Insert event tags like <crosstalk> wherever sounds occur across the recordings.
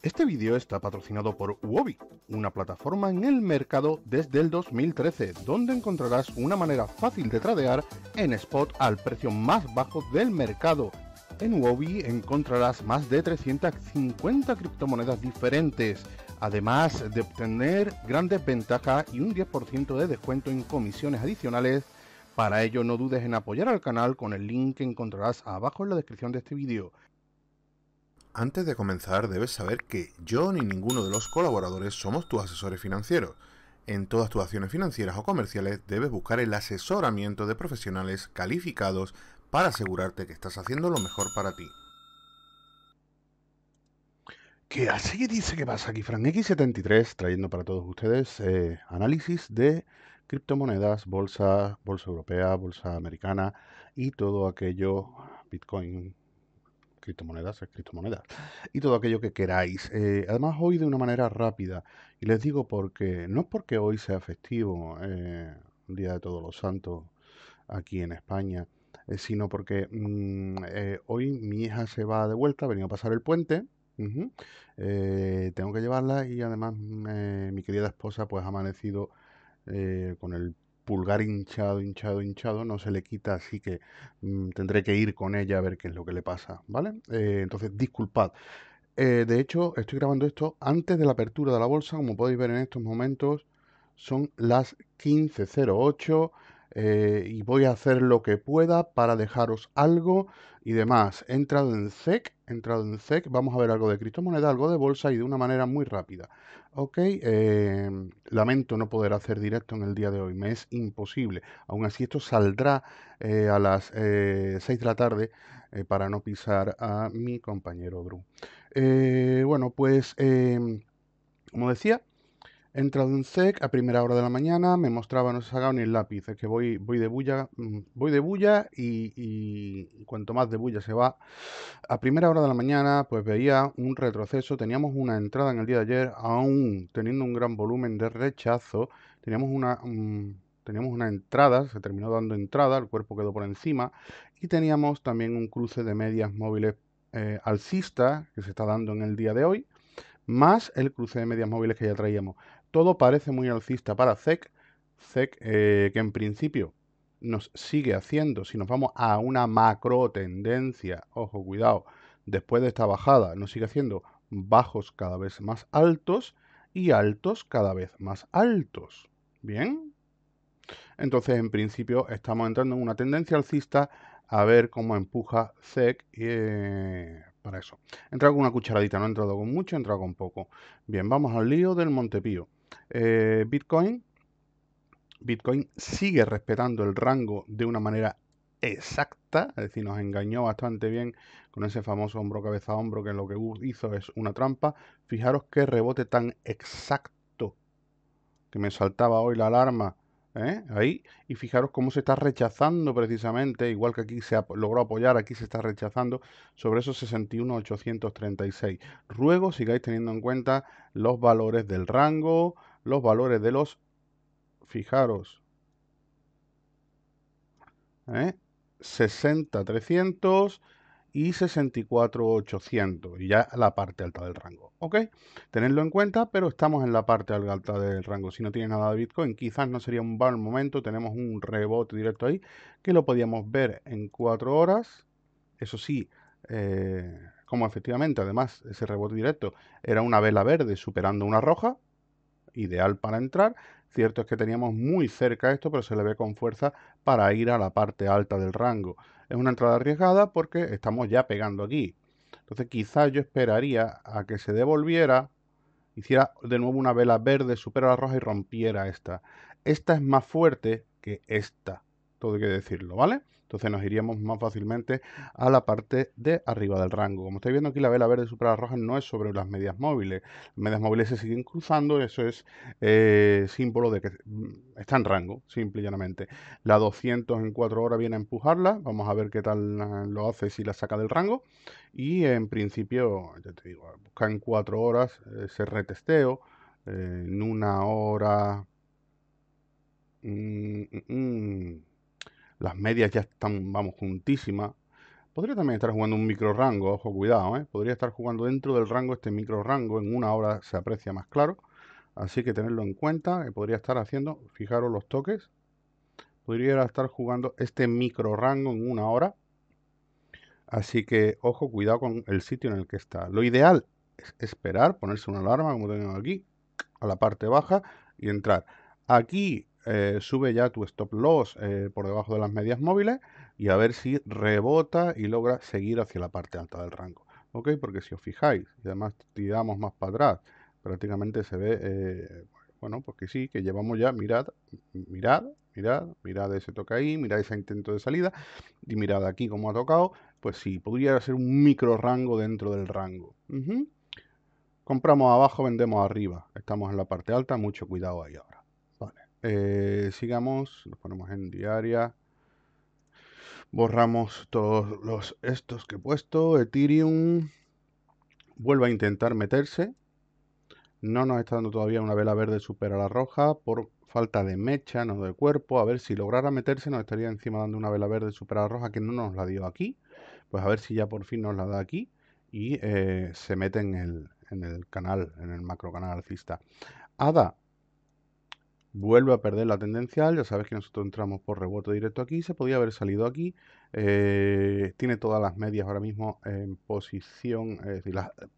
Este vídeo está patrocinado por Uobi, una plataforma en el mercado desde el 2013, donde encontrarás una manera fácil de tradear en spot al precio más bajo del mercado. En Uobi encontrarás más de 350 criptomonedas diferentes, además de obtener grandes ventajas y un 10% de descuento en comisiones adicionales. Para ello no dudes en apoyar al canal con el link que encontrarás abajo en la descripción de este vídeo. Antes de comenzar, debes saber que yo ni ninguno de los colaboradores somos tus asesores financieros. En todas tus acciones financieras o comerciales debes buscar el asesoramiento de profesionales calificados para asegurarte que estás haciendo lo mejor para ti. ¿Qué hace que dice ¿Qué pasa aquí? Fran X73 trayendo para todos ustedes eh, análisis de criptomonedas, bolsa, bolsa europea, bolsa americana y todo aquello, Bitcoin, criptomonedas es eh, criptomonedas y todo aquello que queráis. Eh, además hoy de una manera rápida y les digo porque no es porque hoy sea festivo, eh, día de Todos los Santos aquí en España, sino porque mm, hoy mi hija se va de vuelta, ha venido a pasar el puente. tengo que llevarla y además mi querida esposa pues ha amanecido con el pulgar hinchado, hinchado, hinchado, no se le quita, así que mm, tendré que ir con ella a ver qué es lo que le pasa, ¿vale? Eh, entonces, disculpad. Eh, de hecho, estoy grabando esto antes de la apertura de la bolsa, como podéis ver en estos momentos, son las 15.08 eh, y voy a hacer lo que pueda para dejaros algo y demás. entrado en SEC, e entrado en SEC, e vamos a ver algo de criptomoneda, algo de bolsa y de una manera muy rápida. Ok, em, lamento no poder hacer directo en el día de hoy, me es imposible. Aún así, esto saldrá eh, a las 6 eh, de la tarde eh, para no pisar a mi compañero Drew. bueno, pues em, como decía, Entrado en sec a primera hora de la mañana, me mostraba, no se sacaba ni el lápiz, es que voy, voy de bulla, mm, voy de bulla y, cuanto más de bulla se va. A primera hora de la mañana, pues veía un retroceso, teníamos una entrada en el día de ayer, aún teniendo un gran volumen de rechazo, teníamos una, mm, una entrada, se terminó dando entrada, el cuerpo quedó por encima, y teníamos también un cruce de medias móviles eh, alcista que se está dando en el día de hoy, más el cruce de medias móviles que ya traíamos. Todo parece muy alcista para ZEC, ZEC eh, que en principio nos sigue haciendo, si nos vamos a una macro tendencia, ojo, cuidado, después de esta bajada nos sigue haciendo bajos cada vez más altos y altos cada vez más altos. ¿Bien? Entonces, en principio, estamos entrando en una tendencia alcista a ver cómo empuja SEC eh, para eso. He entrado con una cucharadita, no he entrado con mucho, he entrado con poco. Bien, vamos al lío del Montepío. Eh, Bitcoin, Bitcoin sigue respetando el rango de una manera exacta, es decir, nos engañó bastante bien con ese famoso hombro cabeza hombro que lo que hizo es una trampa. Fijaros qué rebote tan exacto que me saltaba hoy la alarma ¿eh? ahí, y fijaros cómo se está rechazando precisamente, igual que aquí se logró apoyar, aquí se está rechazando sobre esos 61,836. Ruego sigáis teniendo en cuenta los valores del rango, los valores de los, fijaros, 60,300 ¿eh? y 64,800 y ya la parte alta del rango. ¿Ok? Tenedlo en cuenta, pero estamos en la parte alta del rango. Si no tiene nada de Bitcoin, quizás no sería un buen momento. Tenemos un rebote directo ahí que lo podíamos ver en 4 horas. Eso sí, eh, como efectivamente, además, ese rebote directo era una vela verde superando una roja, ideal para entrar. Cierto es que teníamos muy cerca esto, pero se le ve con fuerza para ir a la parte alta del rango es una entrada arriesgada porque estamos ya pegando aquí. Entonces quizás yo esperaría a que se devolviera, hiciera de nuevo una vela verde, supera la roja y rompiera esta. Esta es más fuerte que esta todo hay que decirlo, ¿vale? Entonces nos iríamos más fácilmente a la parte de arriba del rango. Como estáis viendo aquí, la vela verde la roja no es sobre las medias móviles. Las medias móviles se siguen cruzando, eso es eh, símbolo de que mm, está en rango, simple y llanamente. La 200 en 4 horas viene a empujarla, vamos a ver qué tal lo hace si la saca del rango. Y en principio, ya te digo, busca en 4 horas eh, ese retesteo, eh, en una hora... Mm, mm, las medias ya están, vamos, juntísimas. Podría también estar jugando un micro rango, ojo, cuidado, ¿eh? Podría estar jugando dentro del rango este micro rango, en una hora se aprecia más claro. Así que tenerlo en cuenta, que eh, podría estar haciendo, fijaros los toques. Podría estar jugando este micro rango en una hora. Así que, ojo, cuidado con el sitio en el que está. Lo ideal es esperar, ponerse una alarma, como tengo aquí, a la parte baja y entrar. Aquí eh, sube ya tu stop loss eh, por debajo de las medias móviles y a ver si rebota y logra seguir hacia la parte alta del rango. ¿Ok? Porque si os fijáis, y además tiramos más para atrás, prácticamente se ve, eh, bueno, pues que sí, que llevamos ya, mirad, mirad, mirad, mirad ese toque ahí, mirad ese intento de salida y mirad aquí cómo ha tocado, pues sí, podría ser un micro rango dentro del rango. Compramos abajo, vendemos arriba. Estamos en la parte alta, mucho cuidado ahí ahora. Eh, sigamos, nos ponemos en diaria. Borramos todos los estos que he puesto. Ethereum vuelve a intentar meterse. No nos está dando todavía una vela verde super a la roja por falta de mecha, no de cuerpo. A ver si lograra meterse, nos estaría encima dando una vela verde super a la roja que no nos la dio aquí. Pues a ver si ya por fin nos la da aquí y eh, se mete en el, canal, en el macro canal alcista. ADA vuelve a perder la tendencial, ya sabes que nosotros entramos por rebote directo aquí, se podía haber salido aquí, eh, tiene todas las medias ahora mismo en posición,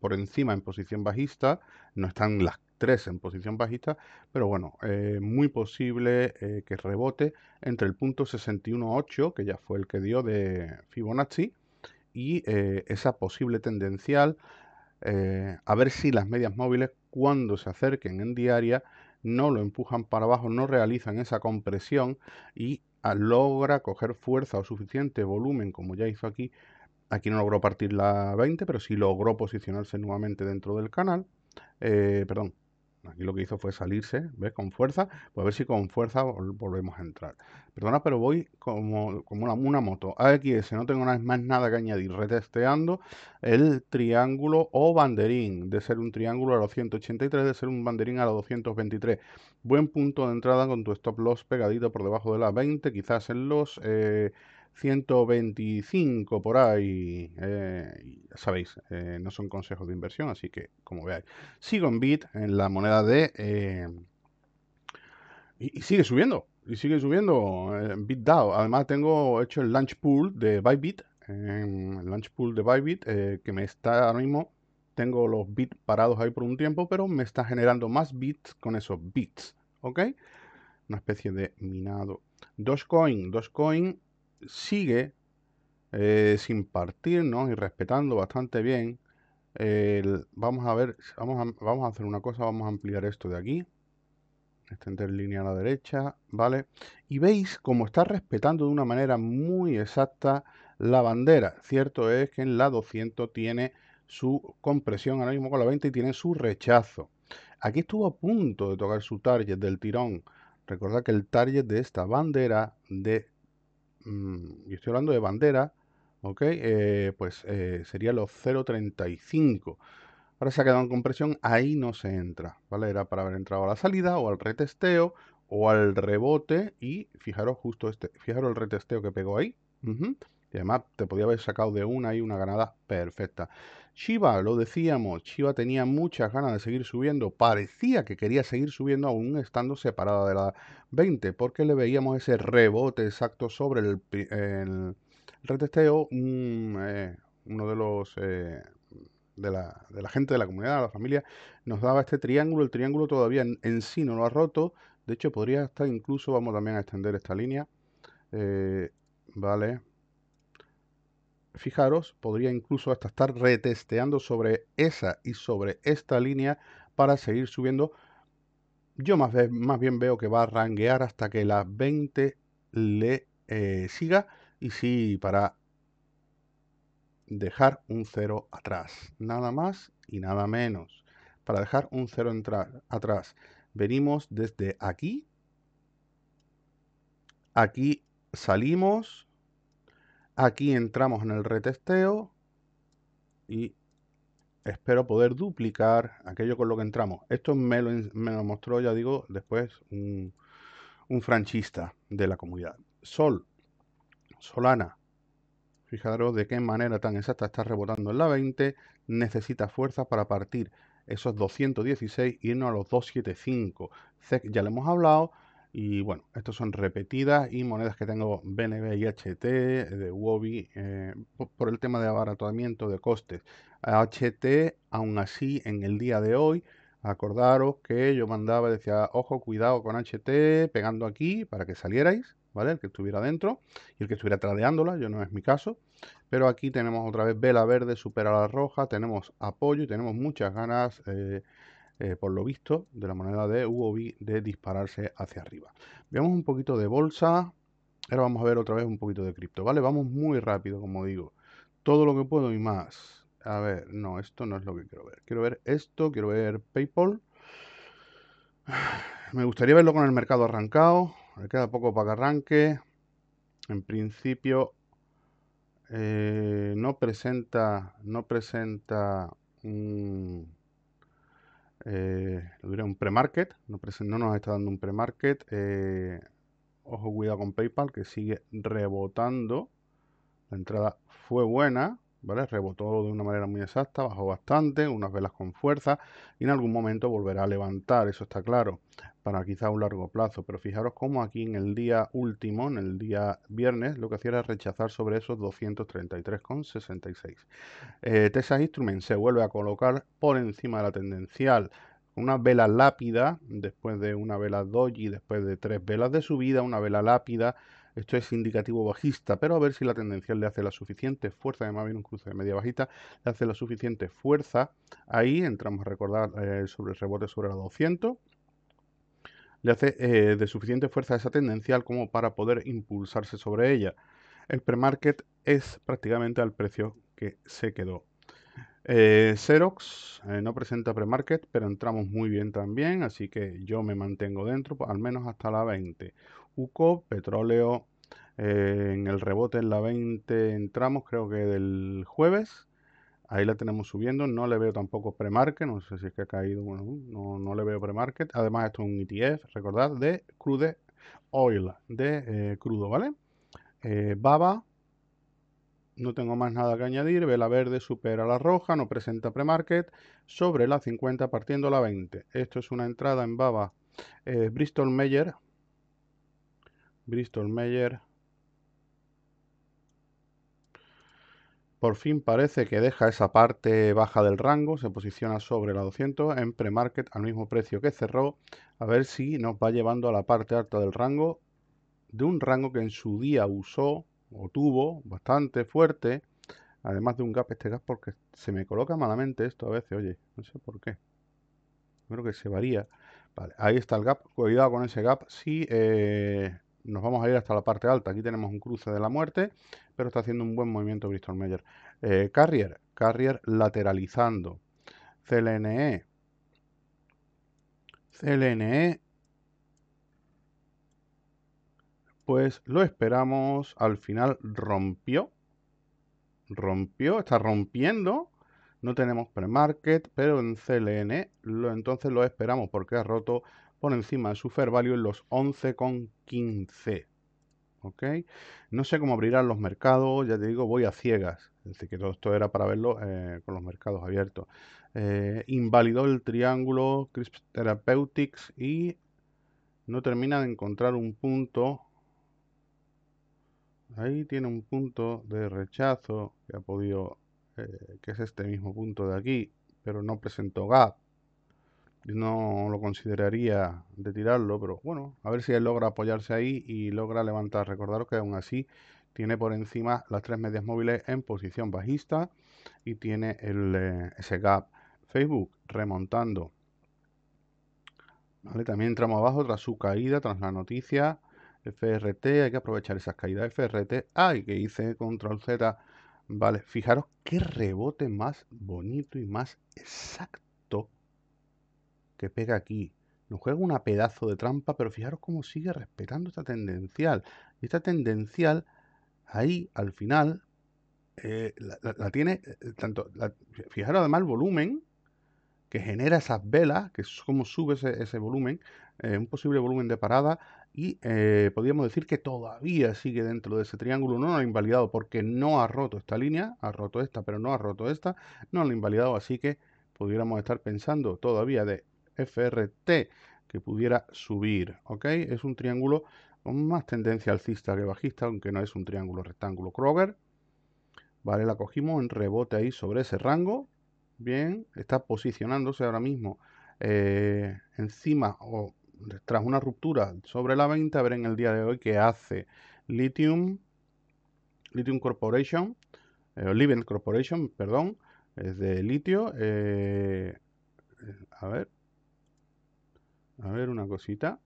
por encima en posición bajista, no están las tres en posición bajista, pero bueno, eh, muy posible eh, que rebote entre el punto 61.8, que ya fue el que dio de Fibonacci, y esa posible tendencial, a ver si las medias móviles cuando se acerquen en diaria, no lo empujan para abajo, no realizan esa compresión y ah, logra coger fuerza o suficiente volumen, como ya hizo aquí. Aquí no logró partir la 20, pero sí logró posicionarse nuevamente dentro del canal, eh, perdón, Aquí lo que hizo fue salirse, ¿ves? Con fuerza. Pues a ver si con fuerza volvemos a entrar. Perdona, pero voy como, como una, moto. AXS, no tengo más nada que añadir. Retesteando el triángulo o banderín. De ser un triángulo a los 183, de ser un banderín a los 223. Buen punto de entrada con tu stop loss pegadito por debajo de las 20. Quizás en los... Eh, 125 por ahí. Eh, ya sabéis, eh, no son consejos de inversión, así que como veáis. Sigo en BIT, en la moneda de... Eh, y, sigue subiendo, y sigue subiendo bit BitDAO. Además tengo hecho el launch pool de Bybit, em, el launch pool de Bybit, que me está ahora mismo... Tengo los bits parados ahí por un tiempo, pero me está generando más bits con esos bits, ¿ok? Una especie de minado. Dos Dos COIN sigue eh, sin partirnos y respetando bastante bien. vamos a ver, vamos a, vamos a hacer una cosa, vamos a ampliar esto de aquí extender línea a la derecha, ¿vale? Y veis cómo está respetando de una manera muy exacta la bandera. Cierto es que en la 200 tiene su compresión ahora mismo con la 20 y tiene su rechazo. Aquí estuvo a punto de tocar su target del tirón. Recordad que el target de esta bandera de Mm, y estoy hablando de bandera, ¿ok? Eh, pues eh, sería los 0.35. Ahora se ha quedado en compresión, ahí no se entra, ¿vale? Era para haber entrado a la salida o al retesteo o al rebote y fijaros justo este, fijaros el retesteo que pegó ahí. Y además te podía haber sacado de una y una ganada perfecta. Chiva, lo decíamos, Chiva tenía muchas ganas de seguir subiendo, parecía que quería seguir subiendo aún estando separada de la 20, porque le veíamos ese rebote exacto sobre el, retesteo, eh, uno de los... Eh, de la, gente de la comunidad, de la familia, nos daba este triángulo. El triángulo todavía en, sí no lo ha roto. De hecho, podría estar incluso, vamos también a extender esta línea. Eh, vale, fijaros, podría incluso hasta estar retesteando sobre esa y sobre esta línea para seguir subiendo. Yo más, bien veo que va a ranguear hasta que las 20 le eh, siga y sí para dejar un cero atrás. Nada más y nada menos. Para dejar un cero atrás. Venimos desde aquí. Aquí salimos Aquí entramos en el retesteo y espero poder duplicar aquello con lo que entramos. Esto me lo, mostró, ya digo, después un, un, franchista de la comunidad. Sol, Solana. Fijaros de qué manera tan exacta está rebotando en la 20. Necesita fuerza para partir esos 216 y irnos a los 275. ya le hemos hablado. Y bueno, estos son repetidas y monedas que tengo BNB y HT, de Wobi, eh, por el tema de abaratamiento de costes. HT, aún así, en el día de hoy, acordaros que yo mandaba, decía, ojo, cuidado con HT, pegando aquí para que salierais, ¿vale? El que estuviera dentro y el que estuviera tradeándola, yo no es mi caso. Pero aquí tenemos otra vez vela verde supera la roja, tenemos apoyo y tenemos muchas ganas. Eh, eh, por lo visto, de la moneda de UOB de dispararse hacia arriba. Veamos un poquito de bolsa. Ahora vamos a ver otra vez un poquito de cripto, ¿vale? Vamos muy rápido, como digo. Todo lo que puedo y más. A ver, no, esto no es lo que quiero ver. Quiero ver esto, quiero ver PayPal. <sighs> Me gustaría verlo con el mercado arrancado. Me queda poco para que arranque. En principio, eh, no presenta, no presenta... Eh, un pre-market, no, nos está dando un pre-market. Eh, ojo, cuidado con PayPal que sigue rebotando. La entrada fue buena, Rebotó de una manera muy exacta, bajó bastante, unas velas con fuerza y en algún momento volverá a levantar, eso está claro, para quizá un largo plazo. Pero fijaros cómo aquí en el día último, en el día viernes, lo que hacía era rechazar sobre esos 233,66. Eh, Texas Instruments se vuelve a colocar por encima de la tendencial una vela lápida, después de una vela doji, después de tres velas de subida, una vela lápida esto es indicativo bajista, pero a ver si la tendencia le hace la suficiente fuerza, además viene un cruce de media bajita, le hace la suficiente fuerza. Ahí entramos a recordar eh, sobre el rebote sobre la 200 le hace eh, de suficiente fuerza esa tendencial como para poder impulsarse sobre ella. El premarket es prácticamente al precio que se quedó. Eh, Xerox no presenta premarket, pero entramos muy bien también, así que yo me mantengo dentro, al menos hasta la 20. UCO, petróleo eh, en el rebote en la 20 entramos creo que del jueves. Ahí la tenemos subiendo, no le veo tampoco pre-market, no sé si es que ha caído, no, le veo pre-market. Además esto es un ETF, recordad, de crude oil, de eh, crudo, ¿vale? Eh, Baba, no tengo más nada que añadir, vela verde supera la roja, no presenta pre-market, sobre la 50 partiendo la 20. Esto es una entrada en Baba Bristol Meyer, Bristol Meyer. Por fin parece que deja esa parte baja del rango, se posiciona sobre la 200 en pre-market al mismo precio que cerró, a ver si nos va llevando a la parte alta del rango, de un rango que en su día usó o tuvo bastante fuerte, además de un gap este gap porque se me coloca malamente esto a veces, oye, no sé por qué. Creo que se varía. Vale, ahí está el gap, cuidado con ese gap. Sí. eh, nos vamos a ir hasta la parte alta. Aquí tenemos un cruce de la muerte, pero está haciendo un buen movimiento Bristol Meyer. Eh, Carrier, Carrier lateralizando. CLNE. CLNE. Pues lo esperamos. Al final rompió. Rompió, está rompiendo. No tenemos pre-market, pero en CLN e lo, entonces lo esperamos porque ha roto por encima de su fair value en los 11,15. No sé cómo abrirán los mercados, ya te digo, voy a ciegas. Es decir, que todo esto era para verlo eh, con los mercados abiertos. Eh, invalidó el triángulo Crisp Therapeutics y no termina de encontrar un punto. Ahí tiene un punto de rechazo que ha podido, eh, que es este mismo punto de aquí, pero no presentó gap. Yo no lo consideraría tirarlo, pero bueno, a ver si él logra apoyarse ahí y logra levantar. Recordaros que aún así tiene por encima las tres medias móviles en posición bajista y tiene el, eh, ese gap Facebook remontando. Vale, también entramos abajo tras su caída, tras la noticia. FRT, hay que aprovechar esas caídas. FRT, ay, que hice control Z. Vale, fijaros qué rebote más bonito y más exacto que pega aquí. Nos juega una pedazo de trampa, pero fijaros cómo sigue respetando esta tendencial. Y esta tendencial, ahí al final, eh, la, tiene, eh, eh, tanto, fijaros además el volumen que genera esas velas, que es como sube ese, volumen, un posible volumen de parada, y podríamos decir que todavía sigue dentro de ese triángulo, no lo ha invalidado porque no ha roto esta línea, ha roto esta, pero no ha roto esta, no lo ha invalidado, así que pudiéramos estar pensando todavía de FRT que pudiera subir, ¿ok? Es un triángulo con más tendencia alcista que bajista, aunque no es un triángulo rectángulo Kroger. Vale, la cogimos en rebote ahí sobre ese rango. Bien, está posicionándose ahora mismo eh, encima o tras una ruptura sobre la venta A ver en el día de hoy qué hace Lithium, Lithium Corporation, eh, Living Corporation, perdón, es de litio. Eh, a ver, a ver una cosita.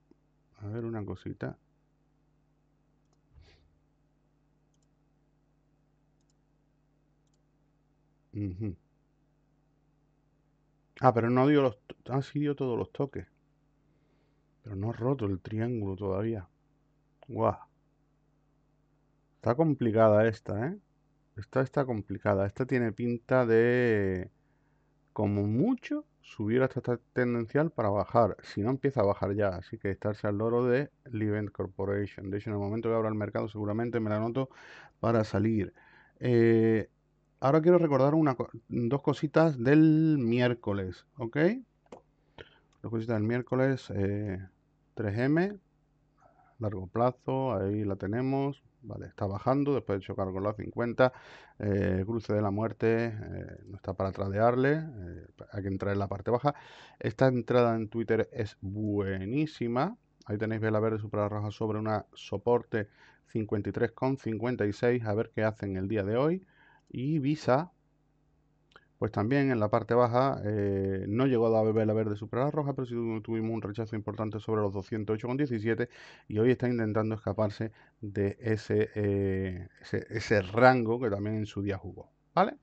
A ver una cosita. Ah, pero no dio los... Ah, sí dio todos los toques. Pero no ha roto el triángulo todavía. Guau. Está complicada esta, ¿eh? Esta está complicada. Esta tiene pinta de... Como mucho, subir hasta esta tendencial para bajar. Si no empieza a bajar ya, así que estarse al loro de Livent Corporation. De hecho, en el momento que abra el mercado, seguramente me la anoto para salir. Eh, ahora quiero recordar una, dos cositas del miércoles, ¿ok? Dos cositas del miércoles, 3M, eh, largo plazo, ahí la tenemos, Vale, está bajando después de chocar con la 50. Eh, cruce de la muerte, eh, no está para tradearle. Eh, hay que entrar en la parte baja. Esta entrada en Twitter es buenísima. Ahí tenéis vela verde super roja sobre una soporte 53,56. A ver qué hacen el día de hoy. Y Visa, pues también en la parte baja eh, no llegó a bebé la verde superar la roja, pero sí tuvimos un rechazo importante sobre los 208,17 y hoy está intentando escaparse de eh, ese, ese, rango que también en su día jugó, ¿vale?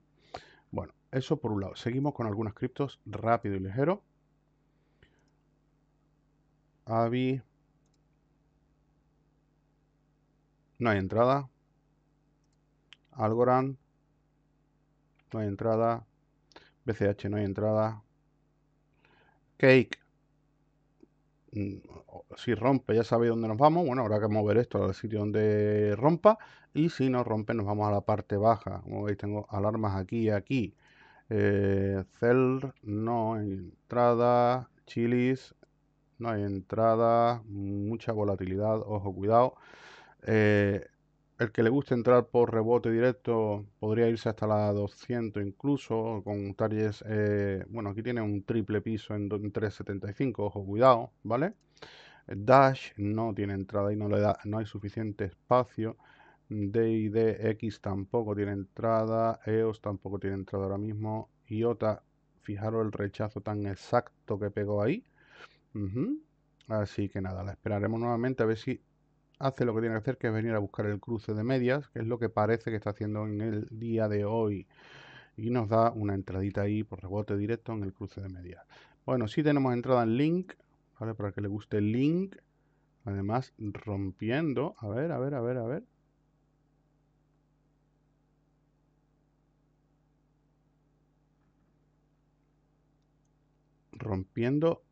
Bueno, eso por un lado. Seguimos con algunos criptos rápido y ligero. Avi. No hay entrada. Algorand. No hay entrada. BCH, no hay entrada. Cake. Mm, si rompe, ya sabéis dónde nos vamos. Bueno, habrá que mover esto al sitio donde rompa. Y si no rompe, nos vamos a la parte baja. Como veis, tengo alarmas aquí y aquí. Eh, Cell, no hay entrada. Chilis, no hay entrada. Mucha volatilidad, ojo, cuidado. Eh, el que le guste entrar por rebote directo podría irse hasta la 200 incluso, con taries eh, bueno, aquí tiene un triple piso en 375, ojo, cuidado, ¿vale? Dash no tiene entrada y no le da, no hay suficiente espacio. DIDX tampoco tiene entrada, EOS tampoco tiene entrada ahora mismo, IOTA, fijaros el rechazo tan exacto que pegó ahí. Así que nada, la esperaremos nuevamente a ver si hace lo que tiene que hacer, que es venir a buscar el cruce de medias, que es lo que parece que está haciendo en el día de hoy. Y nos da una entradita ahí por rebote directo en el cruce de medias. Bueno, sí tenemos entrada en Link, ¿vale? Para que le guste el Link. Además, rompiendo. A ver, a ver, a ver, a ver. Rompiendo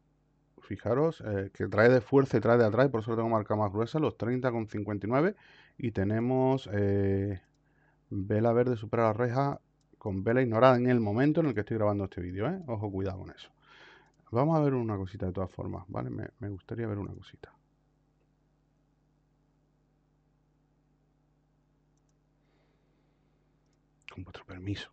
Fijaros eh, que trae de fuerza y trae de atrás, por eso lo tengo marca más gruesa, los 30,59. Y tenemos eh, vela verde supera la reja con vela ignorada en el momento en el que estoy grabando este vídeo. ¿eh? Ojo, cuidado con eso. Vamos a ver una cosita de todas formas, ¿vale? me gustaría ver una cosita. Con vuestro permiso.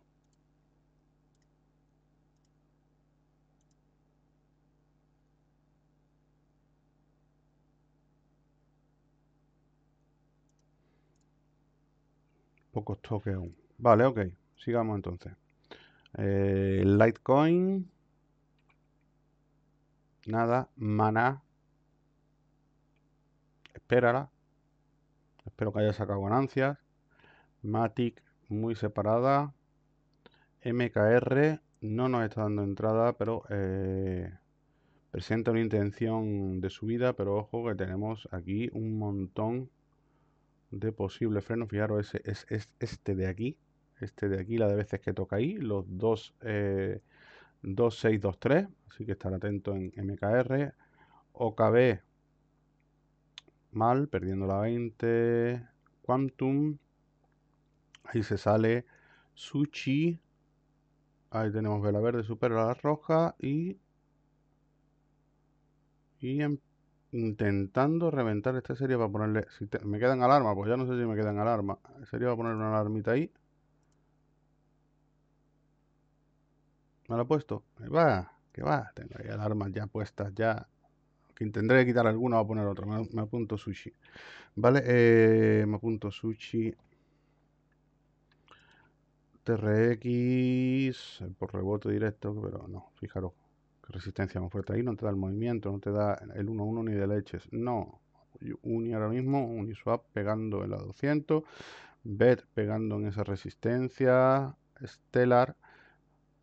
que aún Vale, ok. Sigamos entonces. Eh, Litecoin. Nada. Mana. Espérala. Espero que haya sacado ganancias. Matic muy separada. MKR no nos está dando entrada, pero eh, presenta una intención de subida. Pero ojo que tenemos aquí un montón de posible freno, fijaros, ese, es, este de aquí, este de aquí, la de veces que toca ahí, los 6, eh, 3, así que estar atento en MKR, OKB mal, perdiendo la 20, Quantum, ahí se sale Sushi, ahí tenemos vela verde, supera la roja y, y intentando reventar esta serie para ponerle... Si me quedan alarmas, pues ya no sé si me quedan alarma. Sería a poner una alarmita ahí. ¿Me la he puesto? Ahí va, que va. Tengo ahí alarmas ya puestas, ya. Que intentaré quitar alguna a poner otra. Me, apunto sushi. Vale, eh, me apunto sushi. TRX, por rebote directo, pero no, fijaros, resistencia más fuerte. Ahí no te da el movimiento, no te da el 1-1 ni de leches. No. Uni ahora mismo, Uniswap pegando en la 200, bed pegando en esa resistencia, Stellar.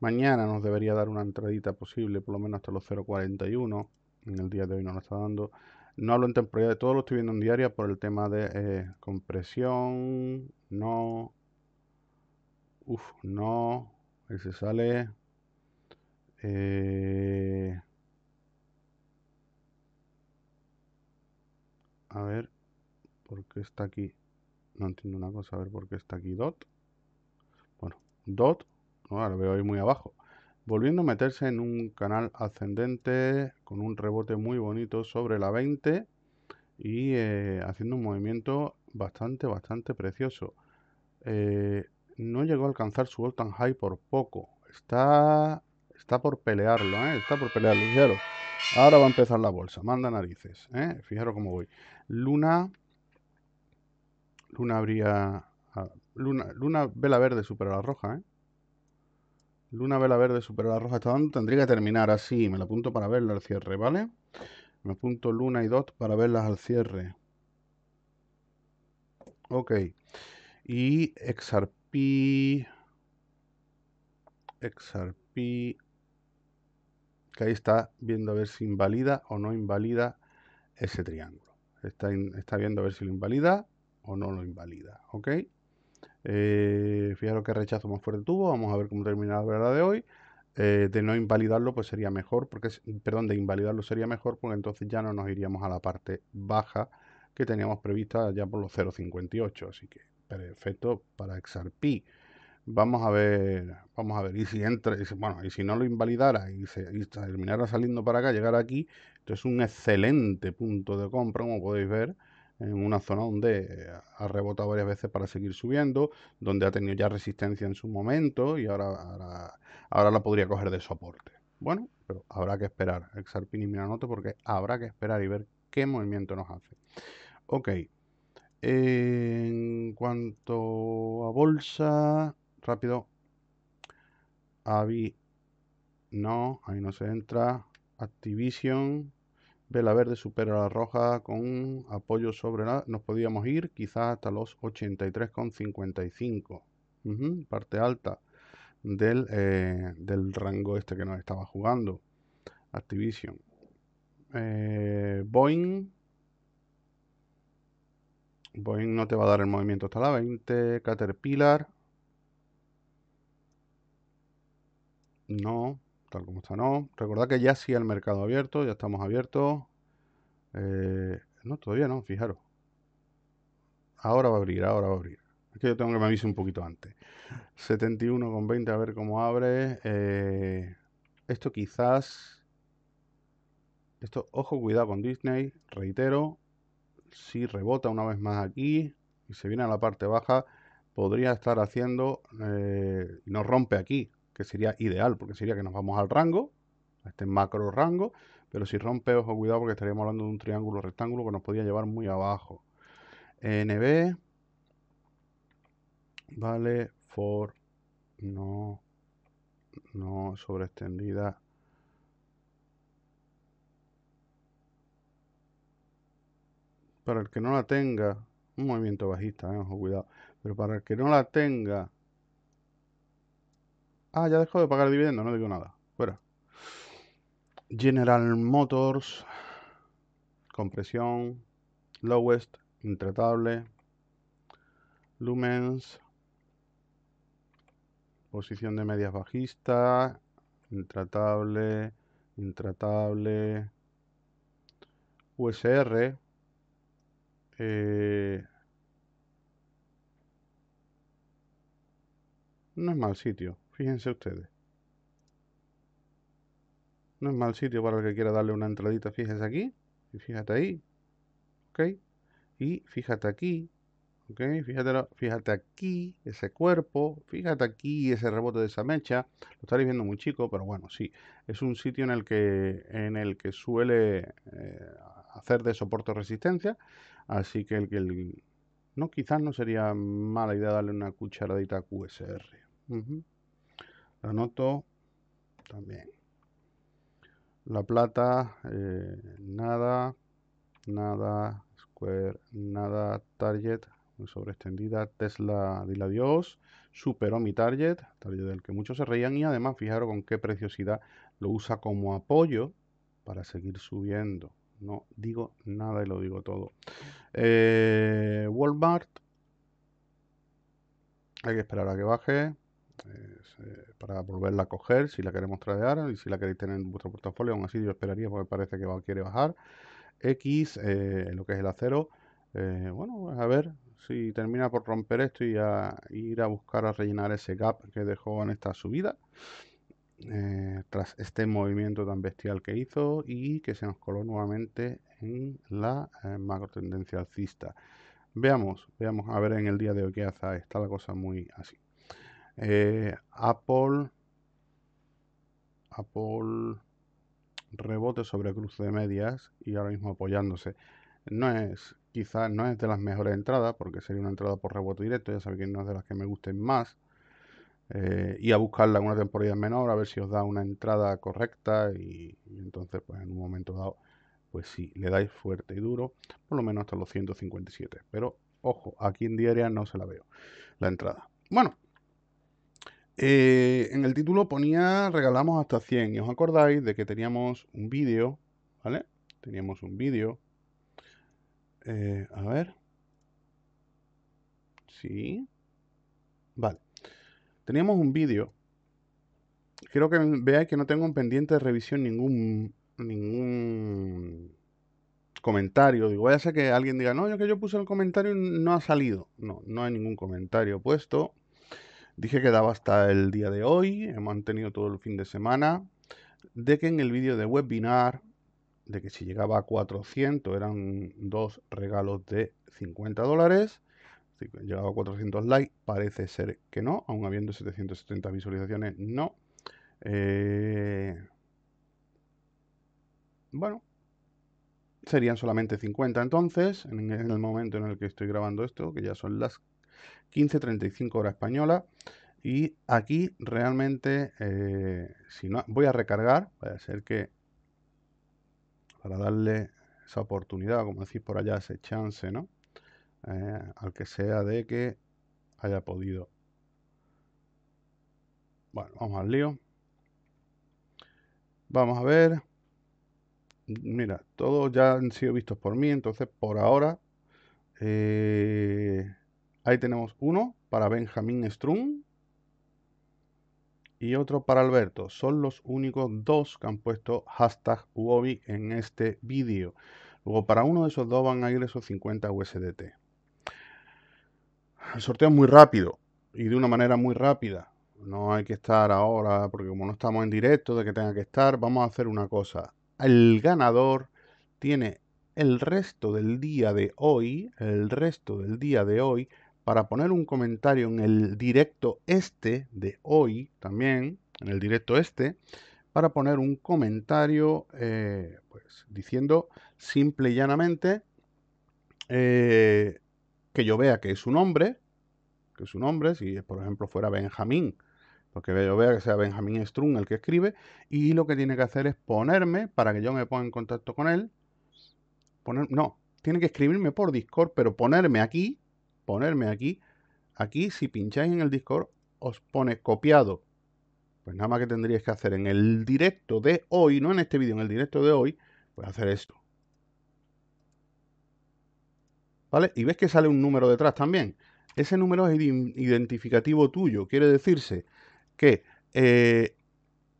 Mañana nos debería dar una entradita posible, por lo menos hasta los 0.41. En el día de hoy no lo está dando. No hablo en temporada de todo lo estoy viendo en diaria por el tema de eh, compresión. No. Uf, no. Ahí se sale. Eh, a ver, ¿por qué está aquí? No entiendo una cosa, a ver por qué está aquí dot. Bueno, dot, ahora lo veo ahí muy abajo. Volviendo a meterse en un canal ascendente con un rebote muy bonito sobre la 20 y eh, haciendo un movimiento bastante, bastante precioso. Eh, no llegó a alcanzar su all-time high por poco. Está Está por pelearlo, ¿eh? Está por pelearlo, fijaros. Ahora va a empezar la bolsa, manda narices, ¿eh? Fijaros cómo voy. Luna... Luna habría... Ah, Luna, Luna vela verde supera la roja, ¿eh? Luna vela verde supera la roja. ¿Está tendría que terminar así. Me la apunto para verla al cierre, ¿vale? Me apunto Luna y Dot para verlas al cierre. Ok. Y XRP... XRP que ahí está viendo a ver si invalida o no invalida ese triángulo. Está, viendo a ver si lo invalida o no lo invalida, ¿ok? Eh, fijaros que rechazo más fuerte tubo, vamos a ver cómo termina la verdad de hoy. Eh, de no invalidarlo pues sería mejor, porque perdón, de invalidarlo sería mejor porque entonces ya no nos iríamos a la parte baja que teníamos prevista ya por los 0,58, así que perfecto para exarpi Vamos a ver, vamos a ver. Y si entra, bueno, y si no lo invalidara y, terminara saliendo para acá, llegara aquí, esto es un excelente punto de compra, como podéis ver en una zona donde ha rebotado varias veces para seguir subiendo, donde ha tenido ya resistencia en su momento y ahora, ahora, la podría coger de soporte. Bueno, pero habrá que esperar, mira y Miranote, porque habrá que esperar y ver qué movimiento nos hace. Ok, en cuanto a bolsa, rápido. Avi, no, ahí no se entra. Activision, vela verde supera la roja con apoyo sobre la... Nos podíamos ir quizás hasta los 83,55. parte alta eh, del, rango este que nos estaba jugando. Activision. Eh, Boeing. Boeing no te va a dar el movimiento hasta la 20. Caterpillar. No, tal como está, no. Recordad que ya sí el mercado abierto, ya estamos abiertos. Eh, no, todavía no, fijaros. Ahora va a abrir, ahora va a abrir. Es que yo tengo que me avise un poquito antes. 71,20, a ver cómo abre. Eh, esto quizás... Esto, ojo, cuidado con Disney, reitero. Si rebota una vez más aquí y se viene a la parte baja, podría estar haciendo... Eh, nos rompe aquí, que sería ideal, porque sería que nos vamos al rango, a este macro rango, pero si rompe, ojo, cuidado, porque estaríamos hablando de un triángulo rectángulo que nos podría llevar muy abajo. NB, vale, for, no, no, sobre extendida. Para el que no la tenga, un movimiento bajista, eh, ojo, cuidado, pero para el que no la tenga Ah, ya dejó de pagar dividendo, no digo nada. Fuera. General Motors, compresión, lowest, intratable, lumens, posición de medias bajista. intratable, intratable, USR, eh, no es mal sitio. Fíjense ustedes. No es mal sitio para el que quiera darle una entradita. Fíjense aquí. Y fíjate ahí. ¿Ok? Y fíjate aquí. ¿Ok? Fíjate, fíjate aquí ese cuerpo. Fíjate aquí ese rebote de esa mecha. Lo estaréis viendo muy chico, pero bueno, sí. Es un sitio en el que, en el que suele eh, hacer de soporte resistencia. Así que el, el, no, quizás no sería mala idea darle una cucharadita a QSR anoto también. La plata, eh, nada, nada, Square, nada, Target, sobre extendida, Tesla, dile adiós, superó mi Target, Target del que muchos se reían y además fijaros con qué preciosidad lo usa como apoyo para seguir subiendo. No digo nada y lo digo todo. Eh, Walmart, hay que esperar a que baje. Eh, para volverla a coger si la queremos tradear y si la queréis tener en vuestro portafolio. Aún así, yo esperaría porque parece que va, quiere bajar. X, eh, lo que es el acero. Eh, bueno, pues a ver si termina por romper esto y a ir a buscar a rellenar ese gap que dejó en esta subida. tras este movimiento tan bestial que hizo y que se nos coló nuevamente en la macro tendencia alcista. Veamos, veamos a ver en el día de hoy que hace. Está la cosa muy así. Eh, Apple, Apple rebote sobre cruce de medias y ahora mismo apoyándose. No es, quizás no es de las mejores entradas, porque sería una entrada por rebote directo, ya sabéis que no es de las que me gusten más. Eh, y a buscarla en una temporada menor, a ver si os da una entrada correcta y, entonces pues en un momento dado, pues sí, le dais fuerte y duro, por lo menos hasta los 157. Pero ojo, aquí en diaria no se la veo la entrada. Bueno, eh, en el título ponía regalamos hasta 100 y os acordáis de que teníamos un vídeo, ¿vale? Teníamos un vídeo. Eh, a ver. Sí. Vale. Teníamos un vídeo. Quiero que veáis que no tengo en pendiente de revisión ningún, ningún comentario. Digo, vaya a ser que alguien diga, no, yo que yo puse el comentario y no ha salido. No, no hay ningún comentario puesto. Dije que daba hasta el día de hoy, he mantenido todo el fin de semana, de que en el vídeo de webinar, de que si llegaba a 400 eran dos regalos de 50 dólares, si llegaba a 400 likes, parece ser que no, aún habiendo 770 visualizaciones, no. Eh, bueno, serían solamente 50 entonces, en el momento en el que estoy grabando esto, que ya son las 15.35 hora horas española. Y aquí realmente, eh, si no, voy a recargar, puede ser que para darle esa oportunidad, como decís por allá, ese chance, ¿no? Eh, al que sea de que haya podido. Bueno, vamos al lío. Vamos a ver. Mira, todos ya han sido vistos por mí, entonces por ahora eh, Ahí tenemos uno para Benjamín Strum y otro para Alberto. Son los únicos dos que han puesto hashtag UOBI en este vídeo. Luego para uno de esos dos van a ir esos 50 USDT. El sorteo es muy rápido y de una manera muy rápida. No hay que estar ahora, porque como no estamos en directo, de que tenga que estar, vamos a hacer una cosa. El ganador tiene el resto del día de hoy, el resto del día de hoy, para poner un comentario en el directo este de hoy, también en el directo este, para poner un comentario eh, pues, diciendo simple y llanamente eh, que yo vea que es un hombre, que es un hombre, si por ejemplo fuera Benjamín, porque yo vea que sea Benjamín Strung el que escribe, y lo que tiene que hacer es ponerme para que yo me ponga en contacto con él. Poner, no, tiene que escribirme por Discord, pero ponerme aquí ponerme aquí. Aquí, si pincháis en el Discord, os pone copiado. Pues nada más que tendríais que hacer en el directo de hoy, no en este vídeo, en el directo de hoy, pues hacer esto. ¿Vale? Y ves que sale un número detrás también. Ese número es identificativo tuyo. Quiere decirse que eh,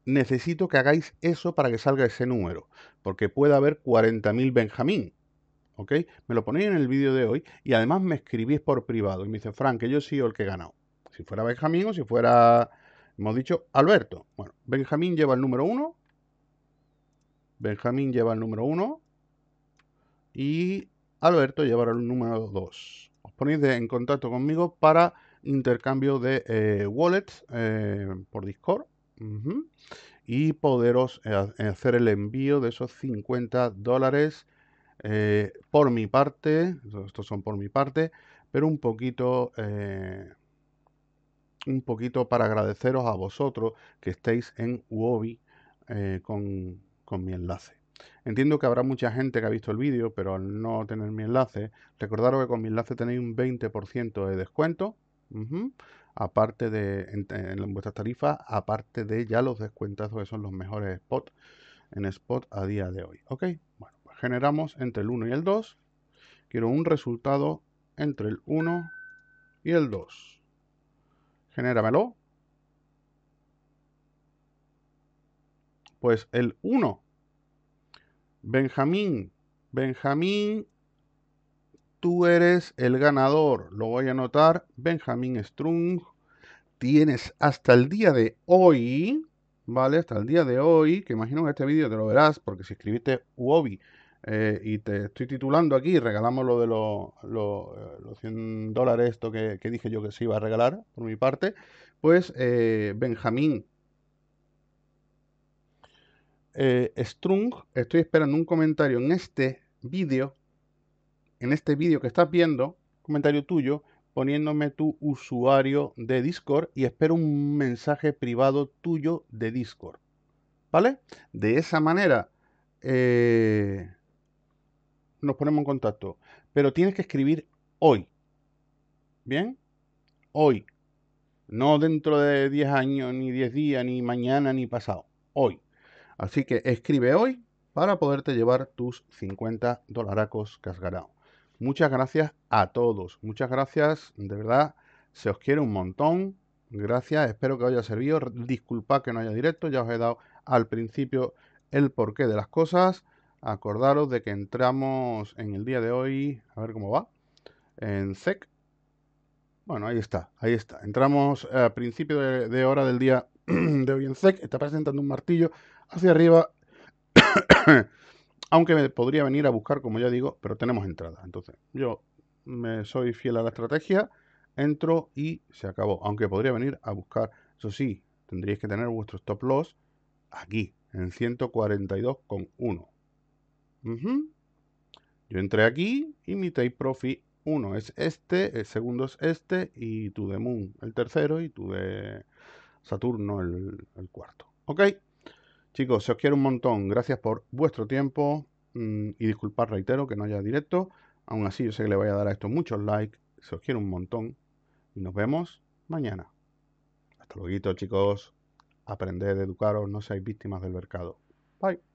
necesito que hagáis eso para que salga ese número. Porque puede haber 40.000 Benjamín. Me lo ponéis en el vídeo de hoy y además me escribís por privado y me dice, Frank, que yo soy el que he ganado. Si fuera Benjamín o si fuera, hemos dicho, Alberto. Bueno, Benjamín lleva el número 1. Benjamín lleva el número 1. Y Alberto llevará el número 2. Os ponéis en contacto conmigo para intercambio de eh, wallets eh, por Discord. Y poderos eh, hacer el envío de esos 50 dólares eh, por mi parte, estos son por mi parte, pero un poquito, eh, un poquito para agradeceros a vosotros que estéis en Uobi eh, con, mi enlace. Entiendo que habrá mucha gente que ha visto el vídeo, pero al no tener mi enlace, recordaros que con mi enlace tenéis un 20% de descuento, aparte de en, vuestras tarifas, aparte de ya los descuentazos que son los mejores spots en spot a día de hoy. ¿Ok? Bueno, generamos entre el 1 y el 2. Quiero un resultado entre el 1 y el 2. Genéramelo. Pues el 1. Benjamín, Benjamín, tú eres el ganador. Lo voy a anotar. Benjamín Strung. Tienes hasta el día de hoy, ¿vale? Hasta el día de hoy, que imagino que este vídeo te lo verás, porque si escribiste UOBI eh, y te estoy titulando aquí, regalamos lo de eh, los 100 dólares, esto que, dije yo que se iba a regalar, por mi parte, pues eh, Benjamín eh, Strung, estoy esperando un comentario en este vídeo, en este vídeo que estás viendo, comentario tuyo, poniéndome tu usuario de Discord y espero un mensaje privado tuyo de Discord. ¿Vale? De esa manera, nos ponemos en contacto. Pero tienes que escribir hoy. ¿Bien? Hoy. No dentro de 10 años, ni 10 días, ni mañana, ni pasado. Hoy. Así que escribe hoy para poderte llevar tus 50 dolaracos que has ganado. Muchas gracias a todos. Muchas gracias. De verdad, se os quiere un montón. Gracias. Espero que haya servido. disculpa que no haya directo. Ya os he dado al principio el porqué de las cosas. Acordaros de que entramos en el día de hoy, a ver cómo va, en SEC. E bueno, ahí está, ahí está. Entramos a principio de, hora del día <clears throat> de hoy en SEC. E está presentando un martillo hacia arriba. <coughs> aunque me podría venir a buscar, como ya digo, pero tenemos entrada. Entonces, yo me soy fiel a la estrategia, entro y se acabó. Aunque podría venir a buscar, eso sí, tendríais que tener vuestro stop loss aquí, en 142,1. Yo entré aquí y mi take profi 1 es este, el segundo es este y tu de Moon el tercero y tu de Saturno el, cuarto. Ok, chicos, se os quiero un montón. Gracias por vuestro tiempo mm, y disculpad, reitero, que no haya directo. Aún así, yo sé que le voy a dar a esto muchos likes. Se os quiero un montón y nos vemos mañana. Hasta luego, chicos. Aprended, educaros, no seáis víctimas del mercado. Bye.